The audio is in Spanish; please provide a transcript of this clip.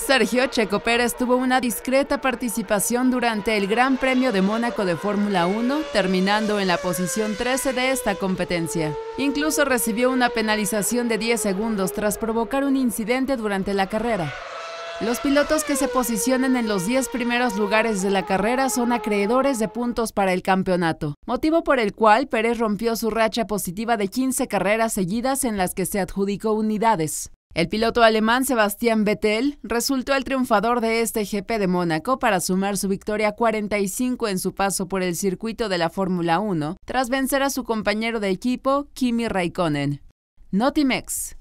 Sergio Checo Pérez tuvo una discreta participación durante el Gran Premio de Mónaco de Fórmula 1, terminando en la posición 13 de esta competencia. Incluso recibió una penalización de 10 segundos tras provocar un incidente durante la carrera. Los pilotos que se posicionen en los 10 primeros lugares de la carrera son acreedores de puntos para el campeonato, motivo por el cual Pérez rompió su racha positiva de 15 carreras seguidas en las que se adjudicó unidades. El piloto alemán Sebastián Vettel resultó el triunfador de este GP de Mónaco para sumar su victoria 45 en su paso por el circuito de la Fórmula 1, tras vencer a su compañero de equipo Kimi Raikkonen. Notimex.